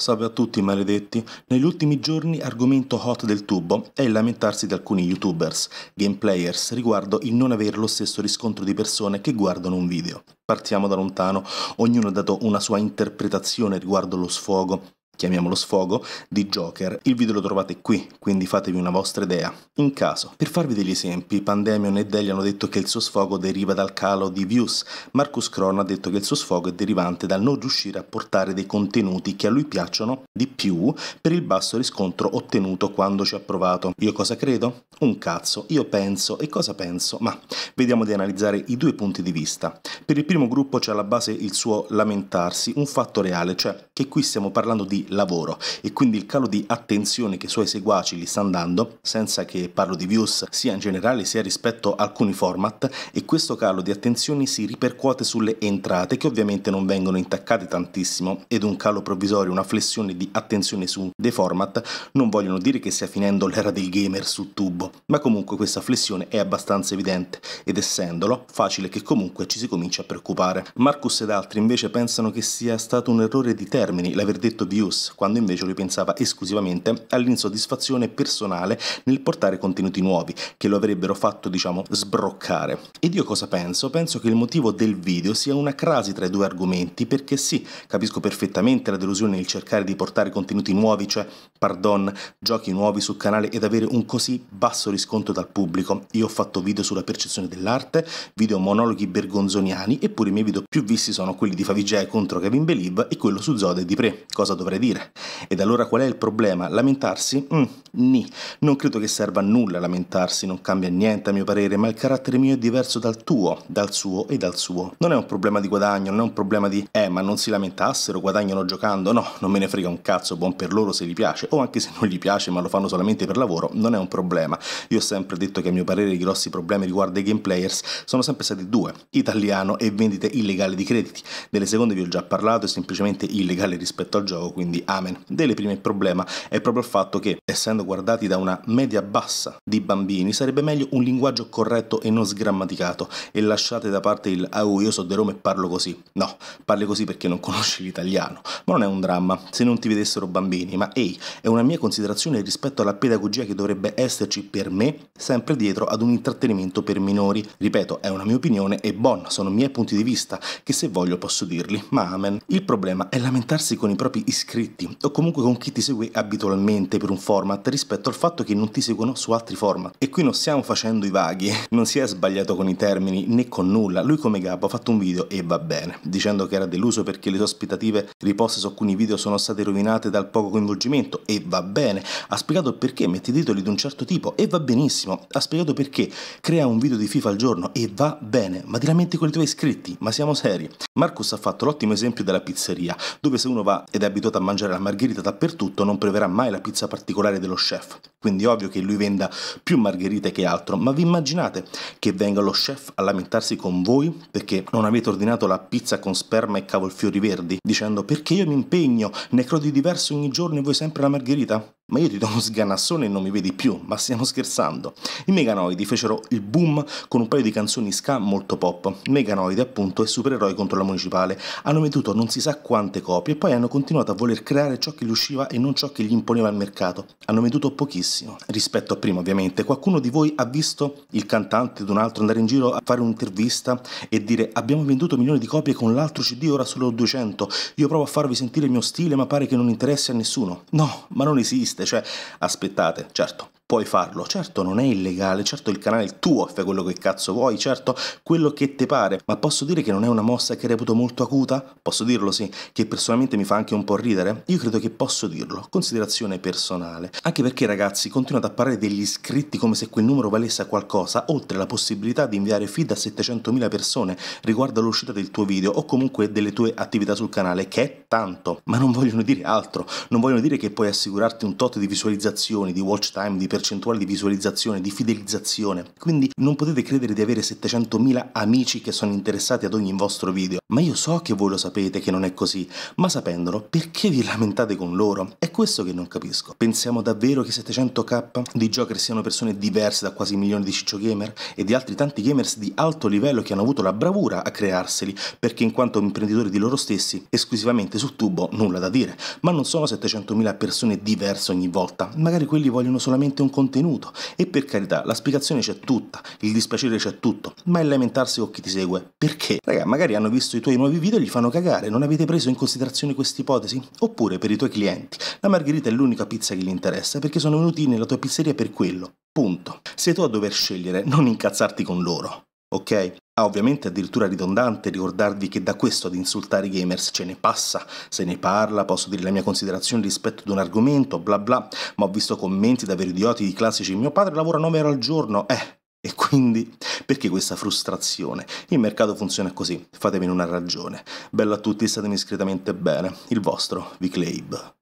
Salve a tutti maledetti, negli ultimi giorni argomento hot del tubo è il lamentarsi di alcuni youtubers, gameplayers, riguardo il non avere lo stesso riscontro di persone che guardano un video. Partiamo da lontano, ognuno ha dato una sua interpretazione riguardo lo sfogo, chiamiamolo sfogo, di Joker. Il video lo trovate qui, quindi fatevi una vostra idea. In caso, per farvi degli esempi, Pandemion e Deli hanno detto che il suo sfogo deriva dal calo di views, Marcus Cron ha detto che il suo sfogo è derivante dal non riuscire a portare dei contenuti che a lui piacciono di più per il basso riscontro ottenuto quando ci ha provato. Io cosa credo? Un cazzo, io penso e cosa penso? Ma vediamo di analizzare i due punti di vista. Per il primo gruppo c'è alla base il suo lamentarsi, un fatto reale, cioè che qui stiamo parlando di lavoro e quindi il calo di attenzione che i suoi seguaci gli stanno dando, senza che parlo di views sia in generale sia rispetto a alcuni format, e questo calo di attenzioni si ripercuote sulle entrate che ovviamente non vengono intaccate tantissimo ed un calo provvisorio, una flessione di attenzione su dei format non vogliono dire che stia finendo l'era del gamer su tubo, ma comunque questa flessione è abbastanza evidente ed essendolo facile che comunque ci si comincia a preoccupare. Marcus ed altri invece pensano che sia stato un errore di terra termini l'aver detto Views, quando invece lui pensava esclusivamente all'insoddisfazione personale nel portare contenuti nuovi, che lo avrebbero fatto, diciamo, sbroccare. Ed io cosa penso? Penso che il motivo del video sia una crasi tra i due argomenti, perché sì, capisco perfettamente la delusione nel cercare di portare contenuti nuovi, cioè, pardon, giochi nuovi sul canale ed avere un così basso riscontro dal pubblico. Io ho fatto video sulla percezione dell'arte, video monologhi bergonzoniani, eppure i miei video più visti sono quelli di Favij contro Kevin Believe e quello su Zodiac male di pre, cosa dovrei dire? Ed allora qual è il problema? Lamentarsi? Mm, ni. Non credo che serva a nulla lamentarsi, non cambia niente a mio parere, ma il carattere mio è diverso dal tuo, dal suo e dal suo. Non è un problema di guadagno, non è un problema di eh, ma non si lamentassero, guadagnano giocando, no, non me ne frega un cazzo, buon per loro se gli piace, o anche se non gli piace ma lo fanno solamente per lavoro, non è un problema. Io ho sempre detto che a mio parere i grossi problemi riguardo ai game players sono sempre stati due, italiano e vendite illegali di crediti. Delle seconde vi ho già parlato, è semplicemente illegale verticale rispetto al gioco, quindi amen. Delle prime il problema è proprio il fatto che, essendo guardati da una media bassa di bambini, sarebbe meglio un linguaggio corretto e non sgrammaticato e lasciate da parte il ah io so di Roma e parlo così. No, parli così perché non conosci l'italiano, ma non è un dramma se non ti vedessero bambini, ma ehi, è una mia considerazione rispetto alla pedagogia che dovrebbe esserci per me sempre dietro ad un intrattenimento per minori. Ripeto, è una mia opinione e buona, sono miei punti di vista che se voglio posso dirli, ma amen. Il problema è la mentalità confrontarsi con i propri iscritti o comunque con chi ti segue abitualmente per un format rispetto al fatto che non ti seguono su altri format. E qui non stiamo facendo i vaghi, eh. non si è sbagliato con i termini né con nulla. Lui come capo ha fatto un video e va bene, dicendo che era deluso perché le sue aspettative riposte su alcuni video sono state rovinate dal poco coinvolgimento e va bene. Ha spiegato perché mette titoli di un certo tipo e va benissimo. Ha spiegato perché crea un video di FIFA al giorno e va bene, ma ti lamenti con i tuoi iscritti, ma siamo seri. Marcus ha fatto l'ottimo esempio della pizzeria, dove se uno va ed è abituato a mangiare la margherita dappertutto, non proverà mai la pizza particolare dello chef. Quindi ovvio che lui venda più margherite che altro, ma vi immaginate che venga lo chef a lamentarsi con voi perché non avete ordinato la pizza con sperma e cavolfiori verdi, dicendo perché io mi impegno, ne crodi diverso ogni giorno e voi sempre la margherita? ma io ti do uno sganassone e non mi vedi più, ma stiamo scherzando. I Meganoidi fecero il boom con un paio di canzoni ska molto pop. Meganoidi appunto e supereroi contro la municipale. Hanno venduto non si sa quante copie e poi hanno continuato a voler creare ciò che gli usciva e non ciò che gli imponeva il mercato. Hanno venduto pochissimo. Rispetto a prima ovviamente, qualcuno di voi ha visto il cantante d'un altro andare in giro a fare un'intervista e dire abbiamo venduto milioni di copie con l'altro CD ora solo 200, io provo a farvi sentire il mio stile ma pare che non interessi a nessuno. No, ma non esiste triste, cioè aspettate, certo, puoi farlo. Certo non è illegale, certo il canale è tuo, fai quello che cazzo vuoi, certo quello che ti pare, ma posso dire che non è una mossa che reputo molto acuta? Posso dirlo sì, che personalmente mi fa anche un po' ridere? Io credo che posso dirlo, considerazione personale. Anche perché ragazzi, continuate a parlare degli iscritti come se quel numero valesse a qualcosa, oltre alla possibilità di inviare feed a 700.000 persone riguardo all'uscita del tuo video o comunque delle tue attività sul canale, che è tanto, ma non vogliono dire altro, non vogliono dire che puoi assicurarti un tot di visualizzazioni, di watch time, di persone percentuale di visualizzazione, di fidelizzazione, quindi non potete credere di avere 700.000 amici che sono interessati ad ogni vostro video. Ma io so che voi lo sapete che non è così, ma sapendolo, perché vi lamentate con loro? È questo che non capisco. Pensiamo davvero che 700k di Joker siano persone diverse da quasi milioni di ciccio gamer e di altri tanti gamers di alto livello che hanno avuto la bravura a crearseli, perché in quanto imprenditori di loro stessi, esclusivamente su tubo, nulla da dire. Ma non sono 700.000 persone diverse ogni volta, magari quelli vogliono solamente un un contenuto. E per carità, la spiegazione c'è tutta, il dispiacere c'è tutto, ma è lamentarsi con chi ti segue. Perché? Raga, magari hanno visto i tuoi nuovi video e gli fanno cagare, non avete preso in considerazione questa ipotesi? Oppure per i tuoi clienti, la margherita è l'unica pizza che gli interessa perché sono venuti nella tua pizzeria per quello. Punto. Sei tu a dover scegliere, non incazzarti con loro. Ok? Ah, ovviamente è addirittura ridondante ricordarvi che da questo ad insultare i gamers ce ne passa, se ne parla, posso dire la mia considerazione rispetto ad un argomento, bla bla, ma ho visto commenti da veri idioti di classici, mio padre lavora 9 ore al giorno, eh, e quindi perché questa frustrazione? Il mercato funziona così, fatemi una ragione. Bella a tutti, statemi discretamente bene. Il vostro Viclabe.